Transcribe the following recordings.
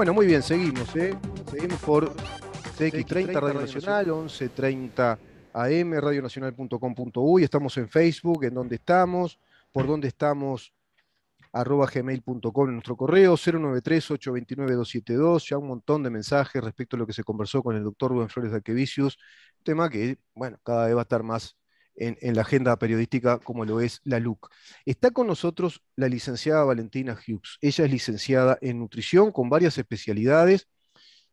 Bueno, muy bien, seguimos, ¿eh? Seguimos por CX30 Radio Nacional, 11.30 AM, radionacional.com.uy. Estamos en Facebook, en donde estamos, por dónde estamos, arroba gmail.com en nuestro correo, 093-829-272. Ya un montón de mensajes respecto a lo que se conversó con el doctor Rubén Flores de Tema que, bueno, cada vez va a estar más en, la agenda periodística como lo es la LUC. Está con nosotros la licenciada Valentina Hughes. Ella es licenciada en nutrición con varias especialidades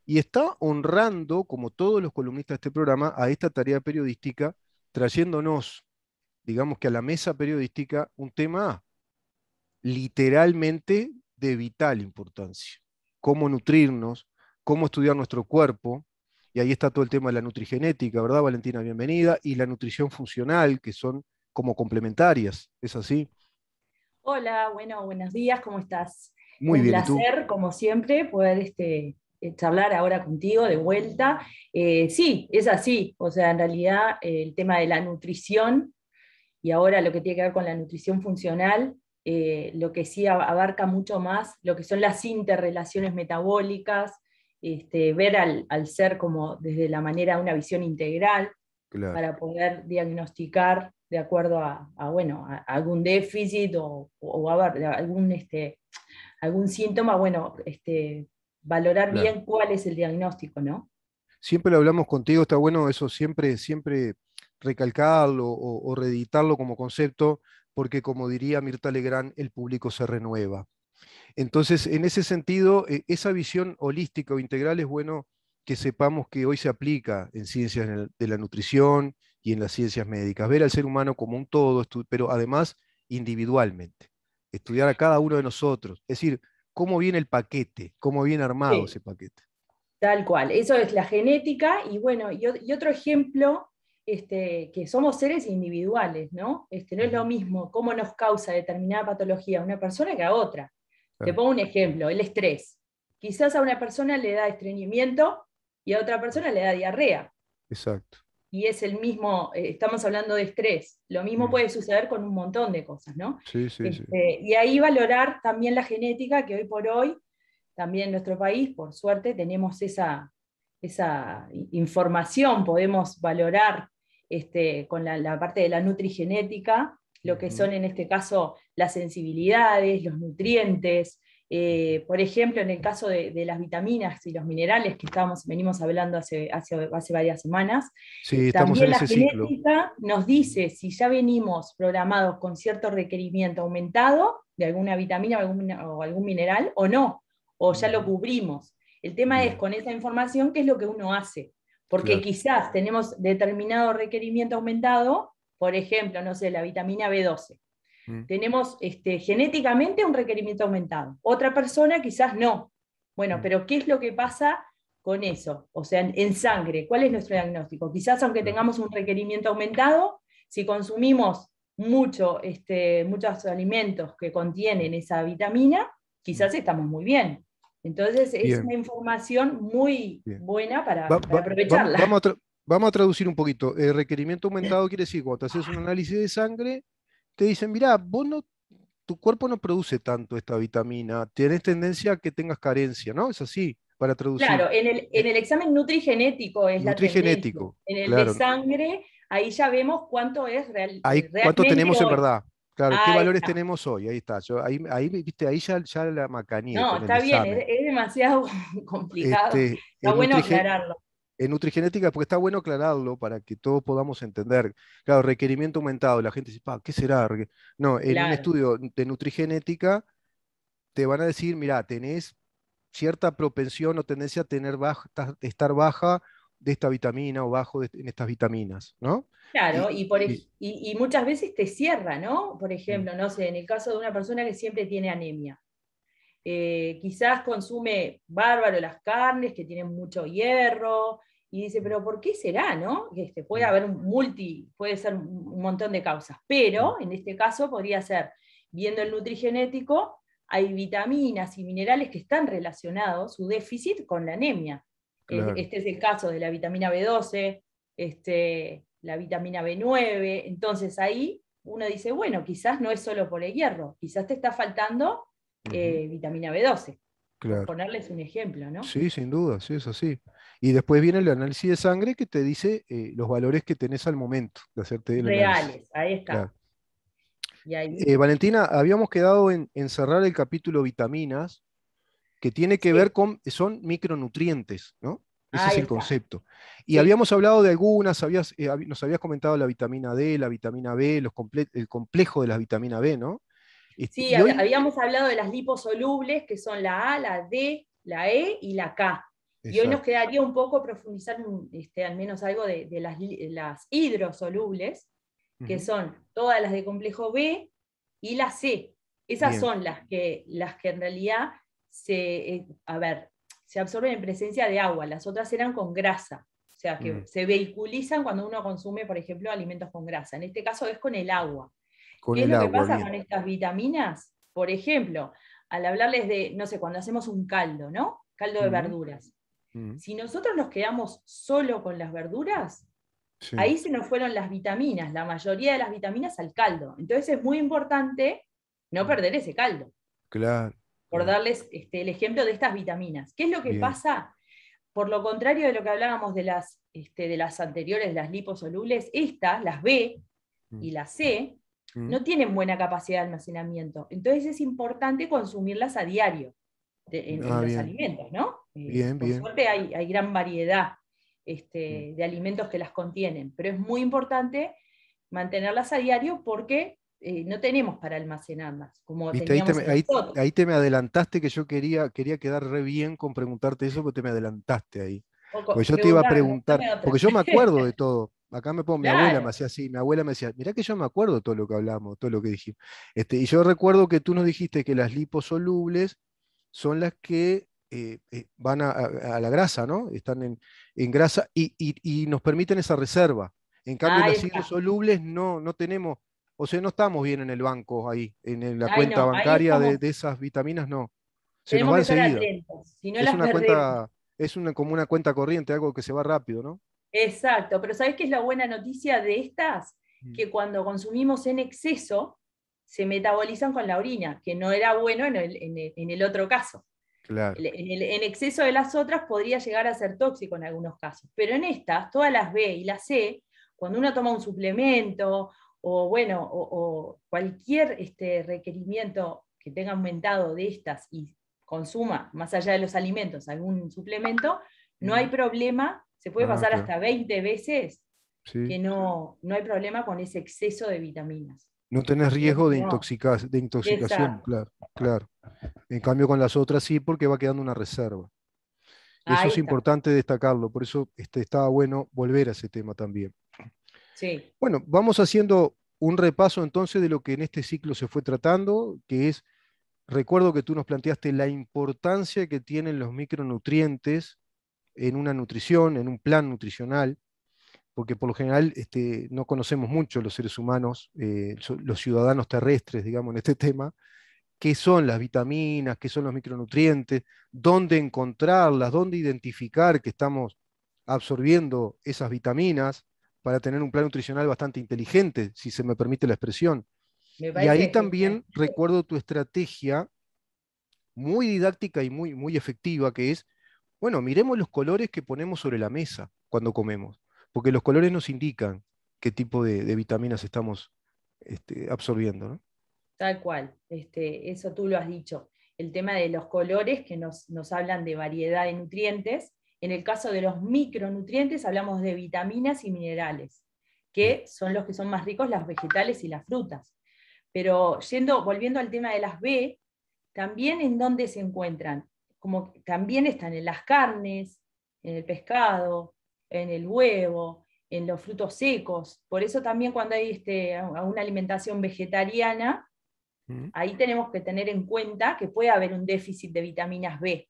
y está honrando, como todos los columnistas de este programa, a esta tarea periodística, trayéndonos, digamos que a la mesa periodística, un tema literalmente de vital importancia. Cómo nutrirnos, cómo estudiar nuestro cuerpo, y ahí está todo el tema de la nutrigenética, ¿verdad, Valentina? Bienvenida, y la nutrición funcional, que son como complementarias, ¿es así? Hola, bueno, buenos días, ¿cómo estás? Muy bien. Un placer, como siempre, poder este, eh, charlar ahora contigo de vuelta. Eh, sí, es así, o sea, en realidad eh, el tema de la nutrición y ahora lo que tiene que ver con la nutrición funcional, lo que sí abarca mucho más, lo que son las interrelaciones metabólicas, este, ver al, ser como desde la manera, una visión integral, para poder diagnosticar de acuerdo a, bueno, algún déficit o, algún, este, algún síntoma, bueno, este, valorar bien cuál es el diagnóstico, ¿no? Siempre lo hablamos contigo, está bueno eso siempre, siempre recalcarlo o, reeditarlo como concepto, porque como diría Mirta Legrand, el público se renueva. Entonces, en ese sentido, eh, esa visión holística o integral es bueno que sepamos que hoy se aplica en ciencias de la nutrición y en las ciencias médicas, ver al ser humano como un todo, pero además individualmente, estudiar a cada uno de nosotros, es decir, cómo viene el paquete, cómo viene armado ese paquete. Tal cual, eso es la genética y bueno, y, otro ejemplo este, que somos seres individuales, ¿no? Este, no es lo mismo cómo nos causa determinada patología a una persona que a otra. Te pongo un ejemplo, el estrés. Quizás a una persona le da estreñimiento y a otra persona le da diarrea. Exacto. Y es el mismo, eh, estamos hablando de estrés. Lo mismo mm. puede suceder con un montón de cosas, ¿no? Sí, sí, sí. Este, y ahí valorar también la genética, que hoy por hoy, también en nuestro país, por suerte, tenemos esa, esa información, podemos valorar este, con la, la parte de la nutrigenética lo que son en este caso las sensibilidades, los nutrientes, eh, por ejemplo, en el caso de, las vitaminas y los minerales que estábamos, venimos hablando hace, varias semanas, sí, eh, también la genética nos dice si ya venimos programados con cierto requerimiento aumentado de alguna vitamina o algún, mineral o no, o ya lo cubrimos. El tema es con esa información qué es lo que uno hace, porque quizás tenemos determinado requerimiento aumentado por ejemplo, no sé, la vitamina B12. Mm. Tenemos este, genéticamente un requerimiento aumentado. Otra persona quizás no. Bueno, mm. pero ¿qué es lo que pasa con eso? O sea, en, sangre, ¿cuál es nuestro diagnóstico? Quizás aunque tengamos un requerimiento aumentado, si consumimos mucho, este, muchos alimentos que contienen esa vitamina, quizás mm. estamos muy bien. Entonces, es una información muy buena para, aprovecharla vamos a traducir un poquito. Eh, requerimiento aumentado quiere decir, cuando te haces un análisis de sangre, te dicen, mira, vos no, tu cuerpo no produce tanto esta vitamina, tienes tendencia a que tengas carencia, ¿no? Es así, para traducir. Claro, en el, examen nutrigenético es la tendencia. En el de sangre, ahí ya vemos cuánto es real, eh, ¿Cuánto tenemos en verdad? Claro, ¿qué valores tenemos hoy? Ahí está. ahí, viste, ahí ya, la macanía. No, está bien, es, demasiado complicado. Este, está bueno aclararlo en nutrigenética, porque está bueno aclararlo para que todos podamos entender. Claro, requerimiento aumentado, la gente dice, ¿qué será? No, en un estudio de nutrigenética te van a decir, mira, tenés cierta propensión o tendencia a tener baja, estar baja de esta vitamina o bajo en estas vitaminas, ¿no? Claro, y, por, y, muchas veces te cierra, ¿no? Por mm. ejemplo, no sé, en el caso de una persona que siempre tiene anemia, eh, quizás consume bárbaro las carnes que tienen mucho hierro, y dice, pero ¿por qué será, no? Este, puede mm. haber un multi, puede ser un montón de causas, pero mm. en este caso podría ser, viendo el nutrigenético, hay vitaminas y minerales que están relacionados, su déficit, con la anemia. Este es el caso de la vitamina B12, este, la vitamina B9, entonces ahí uno dice, bueno, quizás no es solo por el hierro, quizás te está faltando eh, vitamina B12. Ponerles un ejemplo, ¿no? Sí, sin duda, sí, es así. Y después viene el análisis de sangre que te dice eh, los valores que tenés al momento de hacerte el Reales, ahí está. Y eh, Valentina, habíamos quedado en, cerrar el capítulo vitaminas, que tiene que ver con, son micronutrientes, ¿no? Ese es el concepto. Y habíamos hablado de algunas, habías, nos habías comentado la vitamina D, la vitamina B, los el complejo de la vitamina B, ¿no? Sí, habíamos hablado de las liposolubles, que son la A, la D, la E y la K. Y hoy nos quedaría un poco profundizar este, al menos algo de, las, hidrosolubles, que son todas las de complejo B y la C. Esas son las que, las que en realidad eh, se, absorben en presencia de agua, las otras eran con grasa, o sea, que mm. se vehiculizan cuando uno consume, por ejemplo, alimentos con grasa. En este caso es con el agua. ¿Qué es lo que pasa con estas vitaminas? Por ejemplo, al hablarles de, no sé, cuando hacemos un caldo, ¿no? Caldo de verduras. Si nosotros nos quedamos solo con las verduras, ahí se nos fueron las vitaminas, la mayoría de las vitaminas al caldo. Entonces es muy importante no mm. perder ese caldo. Claro. Por darles este, el ejemplo de estas vitaminas. ¿Qué es lo que pasa? Por lo contrario de lo que hablábamos de las, este, de las anteriores, las liposolubles, estas, las B y mm. las C, Mm. no tienen buena capacidad de almacenamiento. Entonces es importante consumirlas a diario en, ah, los alimentos, ¿no? Eh, bien, por suerte hay, gran variedad este, mm. de alimentos que las contienen, pero es muy importante mantenerlas a diario porque eh, no tenemos para almacenarlas. ahí, te me, adelantaste que yo quería, quería quedar re bien con preguntarte eso, porque te me adelantaste ahí. Porque yo te iba a preguntar, porque yo me acuerdo de todo acá me pongo, mi abuela me hacía así, mi abuela me decía, mirá que yo me acuerdo de todo lo que hablamos, todo lo que dijimos. Este, y yo recuerdo que tú nos dijiste que las liposolubles son las que eh, eh, van a, la grasa, ¿no? Están en, grasa y, nos permiten esa reserva. En cambio, las liposolubles no, no tenemos, o sea, no estamos bien en el banco ahí, en, la cuenta bancaria de, esas vitaminas, no. Se nos va enseguida. es, una cuenta, es una, como una cuenta corriente, algo que se va rápido, ¿no? Exacto, pero ¿sabes qué es la buena noticia de estas? Mm. Que cuando consumimos en exceso, se metabolizan con la orina, que no era bueno en el, otro caso. En, exceso de las otras podría llegar a ser tóxico en algunos casos, pero en estas, todas las B y las C, cuando uno toma un suplemento o, bueno, cualquier este, requerimiento que tenga aumentado de estas y consuma, más allá de los alimentos, algún suplemento, no mm. hay problema se puede ah, pasar hasta 20 veces que no, no hay problema con ese exceso de vitaminas. No tenés riesgo de, de intoxicación, claro, claro. En cambio con las otras sí, porque va quedando una reserva. Eso es importante destacarlo, por eso este, estaba bueno volver a ese tema también. Bueno, vamos haciendo un repaso entonces de lo que en este ciclo se fue tratando, que es, recuerdo que tú nos planteaste la importancia que tienen los micronutrientes en una nutrición, en un plan nutricional, porque por lo general este, no conocemos mucho los seres humanos, eh, los ciudadanos terrestres, digamos, en este tema, qué son las vitaminas, qué son los micronutrientes, dónde encontrarlas, dónde identificar que estamos absorbiendo esas vitaminas para tener un plan nutricional bastante inteligente, si se me permite la expresión. Y ahí también recuerdo tu estrategia muy didáctica y muy, muy efectiva, que es bueno, miremos los colores que ponemos sobre la mesa cuando comemos, porque los colores nos indican qué tipo de, vitaminas estamos este, absorbiendo. Tal cual, este, eso tú lo has dicho. El tema de los colores que nos, hablan de variedad de nutrientes. En el caso de los micronutrientes hablamos de vitaminas y minerales, que son los que son más ricos las vegetales y las frutas. Pero volviendo al tema de las B, también en dónde se encuentran como también están en las carnes, en el pescado, en el huevo, en los frutos secos. Por eso también cuando hay este, una alimentación vegetariana, mm. ahí tenemos que tener en cuenta que puede haber un déficit de vitaminas B.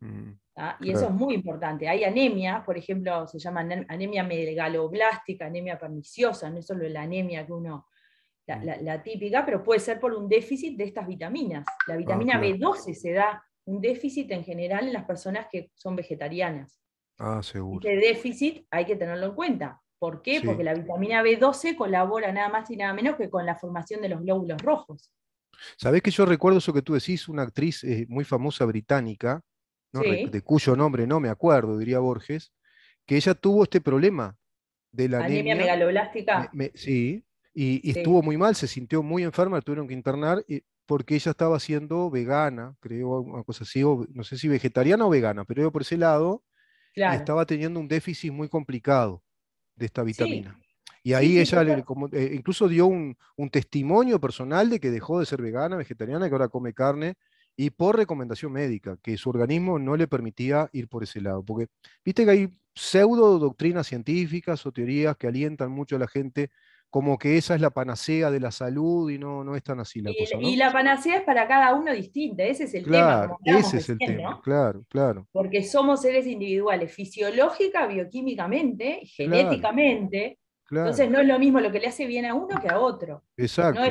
Mm. Y eso es muy importante. Hay anemia, por ejemplo, se llama anemia megaloblástica, anemia perniciosa, no es solo la anemia que uno, la, mm. típica, pero puede ser por un déficit de estas vitaminas. La ah, vitamina B12 se da un déficit en general en las personas que son vegetarianas. Ah, seguro. Este déficit hay que tenerlo en cuenta. ¿Por qué? Porque la vitamina B12 colabora nada más y nada menos que con la formación de los glóbulos rojos. Sabes que yo recuerdo eso que tú decís, una actriz eh, muy famosa británica, de cuyo nombre no me acuerdo, diría Borges, que ella tuvo este problema de la anemia, anemia megaloblástica. sí, y, estuvo muy mal, se sintió muy enferma, la tuvieron que internar, y porque ella estaba siendo vegana, creo, una cosa así, no sé si vegetariana o vegana, pero yo por ese lado estaba teniendo un déficit muy complicado de esta vitamina. Y ahí ella eh, incluso dio un, un, testimonio personal de que dejó de ser vegana, vegetariana, que ahora come carne, y por recomendación médica, que su organismo no le permitía ir por ese lado. Porque viste que hay pseudo doctrinas científicas o teorías que alientan mucho a la gente como que esa es la panacea de la salud y no, no es tan así la cosa. Y la panacea es para cada uno distinta, ese es el claro, tema. Ese es el tema, claro, claro. Porque somos seres individuales, fisiológica, bioquímicamente, genéticamente. Entonces no es lo mismo lo que le hace bien a uno que a otro. Exacto. E,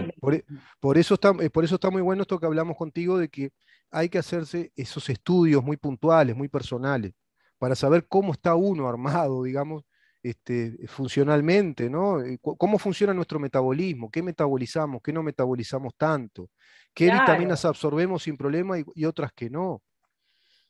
eso eh, por eso está muy bueno esto que hablamos contigo de que hay que hacerse esos estudios muy puntuales, muy personales, para saber cómo está uno armado, digamos, este, eh, funcionalmente, ¿no? Eh, ¿Cómo funciona nuestro metabolismo? ¿Qué metabolizamos? ¿Qué no metabolizamos tanto? ¿Qué vitaminas absorbemos sin problema y, otras que no?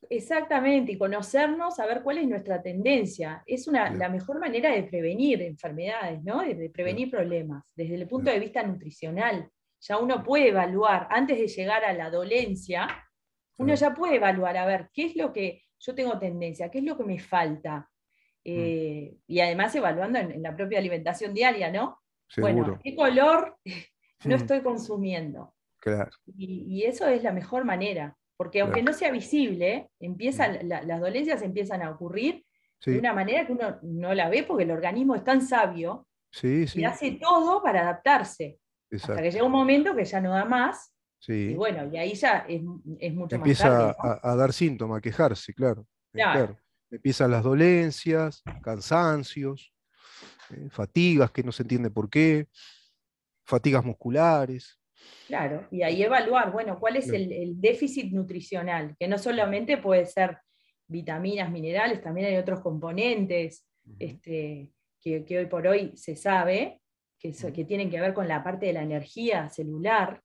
Exactamente, y conocernos, saber cuál es nuestra tendencia. Es una, la mejor manera de prevenir enfermedades, ¿no? De prevenir problemas, desde el punto de vista nutricional. Ya uno puede evaluar, antes de llegar a la dolencia, uno ya puede evaluar, a ver, ¿qué es lo que yo tengo tendencia? ¿Qué es lo que me falta? Mm. Eh, y además evaluando en, la propia alimentación diaria, ¿no? Bueno, ¿qué color no mm. estoy consumiendo? Claro. Y, eso es la mejor manera, porque aunque no sea visible, empiezan, mm. las dolencias empiezan a ocurrir de una manera que uno no la ve porque el organismo es tan sabio y hace todo para adaptarse. Hasta que llega un momento que ya no da más. Y bueno, y ahí ya es, mucho Empieza más Empieza a, dar síntomas, a quejarse, Claro. claro empiezan las dolencias, cansancios, eh, fatigas que no se entiende por qué, fatigas musculares. Claro, y ahí evaluar, bueno, cuál es el, déficit nutricional, que no solamente puede ser vitaminas, minerales, también hay otros componentes este, que, hoy por hoy se sabe que, tienen que ver con la parte de la energía celular,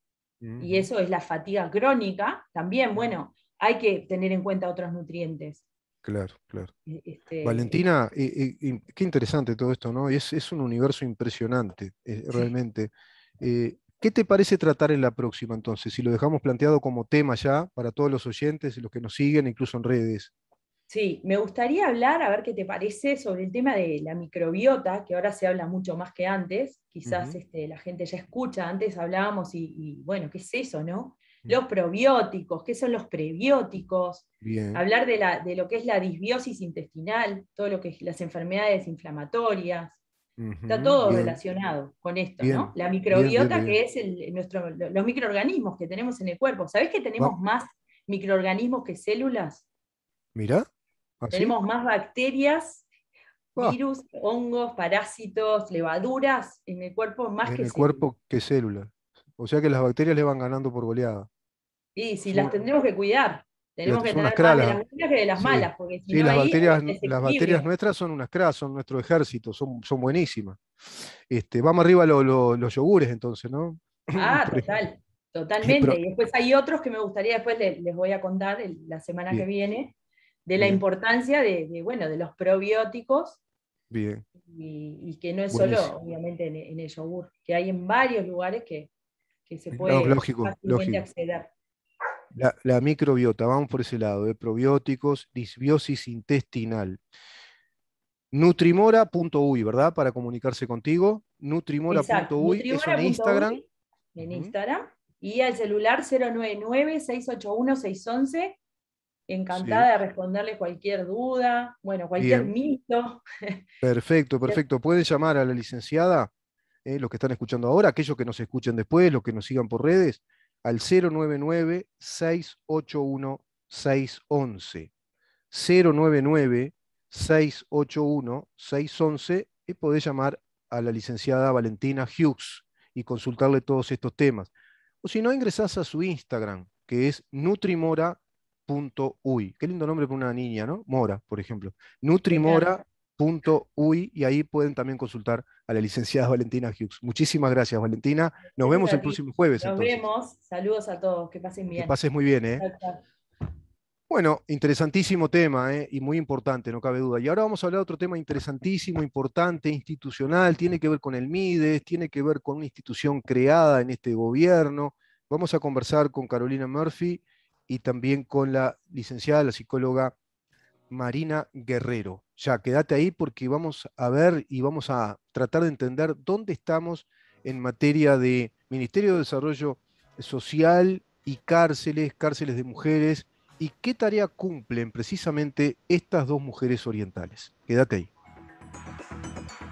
y eso es la fatiga crónica. También, bueno, hay que tener en cuenta otros nutrientes. Claro, claro. E, este, Valentina, eh, eh, qué interesante todo esto, ¿no? Es, un universo impresionante, eh, realmente. ¿Qué te parece tratar en la próxima entonces? Si lo dejamos planteado como tema ya para todos los oyentes los que nos siguen, incluso en redes. Sí, me gustaría hablar, a ver qué te parece, sobre el tema de la microbiota, que ahora se habla mucho más que antes. Quizás este, la gente ya escucha, antes hablábamos y, y bueno, ¿qué es eso, no? los probióticos, qué son los prebióticos, hablar de, la, de, lo que es la disbiosis intestinal, todo lo que las enfermedades inflamatorias. Está todo relacionado con esto, ¿no? La microbiota que es nuestro, los microorganismos que tenemos en el cuerpo. ¿Sabés que tenemos más microorganismos que células? Mira. ¿ah, tenemos más bacterias, ah. virus, hongos, parásitos, levaduras en el cuerpo más en el cuerpo que células. O sea que las bacterias le van ganando por goleada. Sí, sí, las tendremos que cuidar. Tenemos que tener más de las buenas que de las malas. Porque sí, las, bacterias, nuestras son unas cras, son nuestro ejército, son, son buenísimas. Este, vamos arriba los yogures entonces, ¿no? Ah, total, totalmente. y después hay otros que me gustaría, después les, voy a contar la semana que viene, de la importancia de, bueno, de los probióticos. Bien. Y, que no es solo, obviamente, en el yogur, que hay en varios lugares que, que se puede La, microbiota, vamos por ese lado, de ¿eh? probióticos, disbiosis intestinal. Nutrimora.uy, ¿verdad? Para comunicarse contigo. Nutrimora.uy, es eso en Instagram. en Instagram. Y al celular 099-681-611. Encantada de responderle cualquier duda, bueno, cualquier mito. Perfecto, perfecto. ¿Puede llamar a la licenciada? Eh, los que están escuchando ahora, aquellos que nos escuchen después, los que nos sigan por redes, al 099-681-611. 099-681-611 y podés llamar a la licenciada Valentina Hughes y consultarle todos estos temas. O si no, ingresás a su Instagram, que es nutrimora.uy. Qué lindo nombre para una niña, ¿no? Mora, por ejemplo. Nutrimora y ahí pueden también consultar a la licenciada Valentina Hughes. Muchísimas gracias, Valentina. Nos vemos el próximo jueves. Nos vemos. Saludos a todos. Que pasen bien. Que pases muy bien. ¿eh? Bueno, interesantísimo tema ¿eh? y muy importante, no cabe duda. Y ahora vamos a hablar de otro tema interesantísimo, importante, institucional, tiene que ver con el MIDES, tiene que ver con una institución creada en este gobierno. Vamos a conversar con Carolina Murphy y también con la licenciada, la psicóloga Marina Guerrero ya quédate ahí porque vamos a ver y vamos a tratar de entender dónde estamos en materia de Ministerio de Desarrollo Social y cárceles, cárceles de mujeres, y qué tarea cumplen precisamente estas dos mujeres orientales. Quédate ahí.